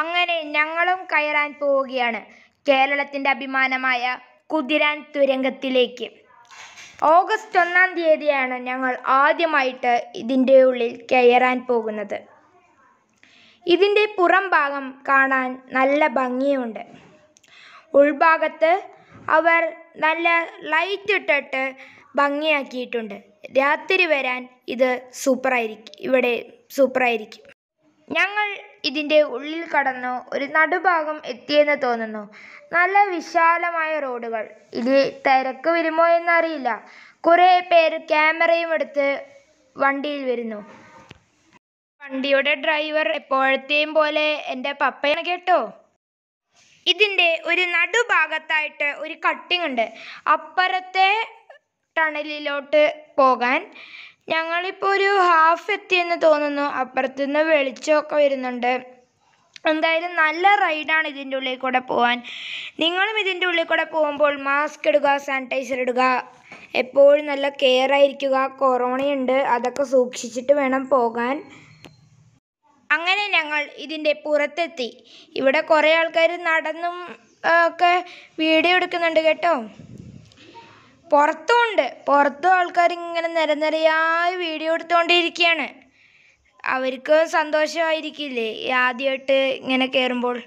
അങ്ങനെ ഞങ്ങളും കയറാൻ പോവുകയാണ് കേരളത്തിൻ്റെ അഭിമാനമായ കുതിരാൻ തുരങ്കത്തിലേക്ക് ഓഗസ്റ്റ് ഒന്നാം തീയതിയാണ് ഞങ്ങൾ ആദ്യമായിട്ട് ഇതിൻ്റെ ഉള്ളിൽ കയറാൻ പോകുന്നത് ഇതിൻ്റെ പുറം ഭാഗം കാണാൻ നല്ല ഭംഗിയുണ്ട് ഉൾഭാഗത്ത് അവർ നല്ല ലൈറ്റ് ഇട്ടിട്ട് ഭംഗിയാക്കിയിട്ടുണ്ട് രാത്രി വരാൻ ഇത് സൂപ്പറായിരിക്കും ഇവിടെ സൂപ്പറായിരിക്കും ഞങ്ങൾ ഇതിൻ്റെ ഉള്ളിൽ കടന്നു ഒരു നടുഭാഗം എത്തിയെന്ന് തോന്നുന്നു നല്ല വിശാലമായ റോഡുകൾ ഇനി തിരക്ക് വരുമോ എന്നറിയില്ല കുറേ പേര് ക്യാമറയും എടുത്ത് വണ്ടിയിൽ വരുന്നു വണ്ടിയുടെ ഡ്രൈവർ എപ്പോഴത്തെയും പോലെ എൻ്റെ പപ്പയാണ് കേട്ടോ ഇതിൻ്റെ ഒരു നടുഭാഗത്തായിട്ട് ഒരു കട്ടിംഗ് ഉണ്ട് അപ്പുറത്തെ ടണലിലോട്ട് പോകാൻ ഞങ്ങളിപ്പോൾ ഒരു ഹാഫ് എത്തിയെന്ന് തോന്നുന്നു അപ്പുറത്തുനിന്ന് വെളിച്ചമൊക്കെ വരുന്നുണ്ട് എന്തായാലും നല്ല റൈഡാണ് ഇതിൻ്റെ ഉള്ളിൽ കൂടെ പോകാൻ നിങ്ങളും ഇതിൻ്റെ ഉള്ളിൽ കൂടെ പോകുമ്പോൾ മാസ്ക് ഇടുക സാനിറ്റൈസർ ഇടുക എപ്പോഴും നല്ല കെയർ ആയിരിക്കുക കൊറോണയുണ്ട് അതൊക്കെ സൂക്ഷിച്ചിട്ട് വേണം പോകാൻ അങ്ങനെ ഞങ്ങൾ ഇതിൻ്റെ പുറത്തെത്തി ഇവിടെ കുറേ ആൾക്കാർ നടന്നും ഒക്കെ വീഡിയോ എടുക്കുന്നുണ്ട് കേട്ടോ പുറത്തും ഉണ്ട് പുറത്തും ആൾക്കാർ ആൾക്കാരിങ്ങനെ നിരനിരയായി വീഡിയോ എടുത്തുകൊണ്ടിരിക്കുകയാണ് അവർക്കും സന്തോഷമായിരിക്കില്ലേ ആദ്യമായിട്ട് ഇങ്ങനെ കയറുമ്പോൾ